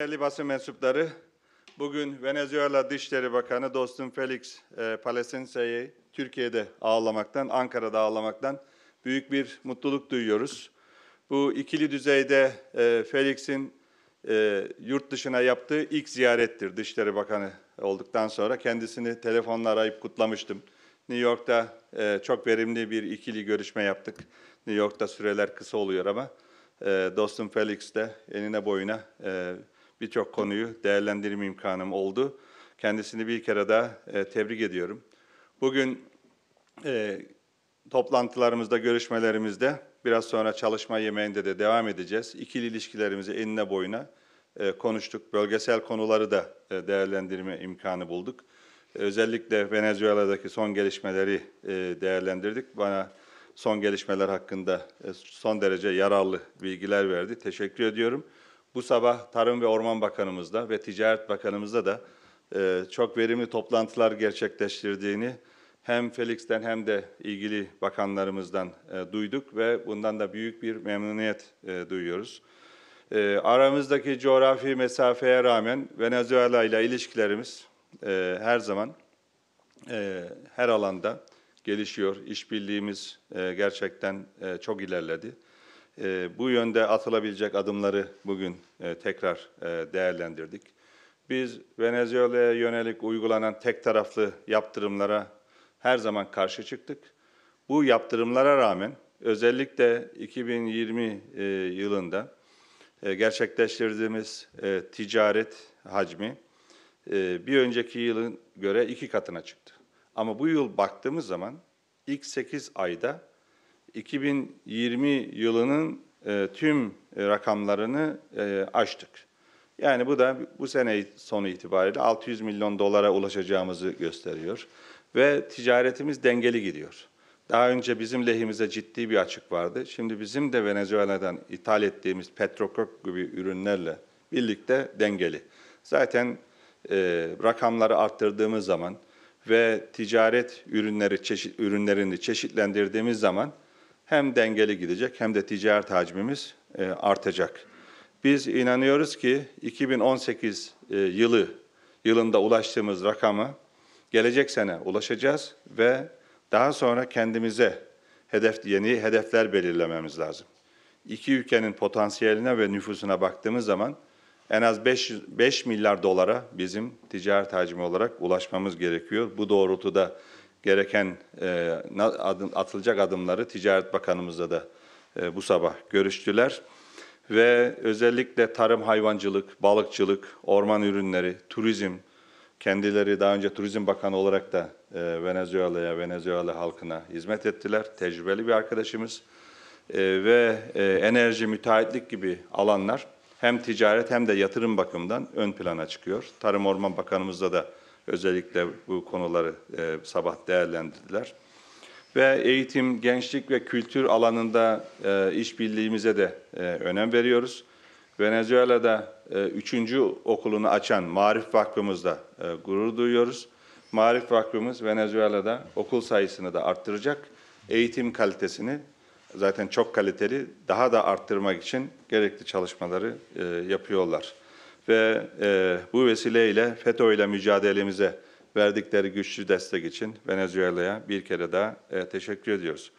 Değerli basın mensupları, bugün Venezuela Dışişleri Bakanı dostum Felix e, Palencinsa'yı Türkiye'de ağlamaktan, Ankara'da ağlamaktan büyük bir mutluluk duyuyoruz. Bu ikili düzeyde e, Felix'in e, yurt dışına yaptığı ilk ziyarettir Dışişleri Bakanı olduktan sonra. Kendisini telefonla arayıp kutlamıştım. New York'ta e, çok verimli bir ikili görüşme yaptık. New York'ta süreler kısa oluyor ama e, dostum Felix de enine boyuna e, birçok konuyu değerlendirme imkanım oldu. Kendisini bir kere daha e, tebrik ediyorum. Bugün e, toplantılarımızda, görüşmelerimizde, biraz sonra çalışma yemeğinde de devam edeceğiz. İkili ilişkilerimizi enine boyuna e, konuştuk. Bölgesel konuları da e, değerlendirme imkanı bulduk. Özellikle Venezuela'daki son gelişmeleri e, değerlendirdik. Bana son gelişmeler hakkında e, son derece yararlı bilgiler verdi. Teşekkür ediyorum. Bu sabah Tarım ve Orman Bakanımızla ve Ticaret Bakanımızla da e, çok verimli toplantılar gerçekleştirdiğini hem Felix'ten hem de ilgili bakanlarımızdan e, duyduk ve bundan da büyük bir memnuniyet e, duyuyoruz. E, aramızdaki coğrafi mesafeye rağmen Venezuela ile ilişkilerimiz e, her zaman e, her alanda gelişiyor. İşbirliğimiz e, gerçekten e, çok ilerledi. Ee, bu yönde atılabilecek adımları bugün e, tekrar e, değerlendirdik. Biz Venezuela'ya yönelik uygulanan tek taraflı yaptırımlara her zaman karşı çıktık. Bu yaptırımlara rağmen özellikle 2020 e, yılında gerçekleştirdiğimiz ticaret hacmi bir önceki yılın göre iki katına çıktı. Ama bu yıl baktığımız zaman ilk 8 ayda 2020 yılının e, tüm e, rakamlarını e, aştık. Yani bu da bu sene sonu itibariyle 600 milyon dolara ulaşacağımızı gösteriyor. Ve ticaretimiz dengeli gidiyor. Daha önce bizim lehimize ciddi bir açık vardı. Şimdi bizim de Venezuela'dan ithal ettiğimiz petrokok gibi ürünlerle birlikte dengeli. Zaten e, rakamları arttırdığımız zaman ve ticaret ürünleri çeşit ürünlerini çeşitlendirdiğimiz zaman hem dengeli gidecek hem de ticaret hacmimiz e, artacak. Biz inanıyoruz ki 2018 e, yılı yılında ulaştığımız rakamı gelecek sene ulaşacağız ve daha sonra kendimize hedef yeni hedefler belirlememiz lazım. İki ülkenin potansiyeline ve nüfusuna baktığımız zaman en az 5, 5 milyar dolara bizim ticaret hacmi olarak ulaşmamız gerekiyor. Bu doğrultuda gereken e, adım, atılacak adımları Ticaret Bakanımızla da e, bu sabah görüştüler. Ve özellikle tarım hayvancılık, balıkçılık, orman ürünleri, turizm, kendileri daha önce Turizm Bakanı olarak da e, Venezuela'ya, Venezuela halkına hizmet ettiler. Tecrübeli bir arkadaşımız e, ve e, enerji, müteahhitlik gibi alanlar hem ticaret hem de yatırım bakımından ön plana çıkıyor. Tarım Orman Bakanımızla da özellikle bu konuları e, sabah değerlendirdiler. Ve eğitim, gençlik ve kültür alanında e, işbirliğimize de e, önem veriyoruz. Venezuela'da e, üçüncü okulunu açan Marif Vakfımızda e, gurur duyuyoruz. Marif Vakfımız Venezuela'da okul sayısını da arttıracak, eğitim kalitesini zaten çok kaliteli daha da arttırmak için gerekli çalışmaları e, yapıyorlar ve e, bu vesileyle FETÖ ile mücadelemize verdikleri güçlü destek için Venezuela'ya bir kere daha e, teşekkür ediyoruz.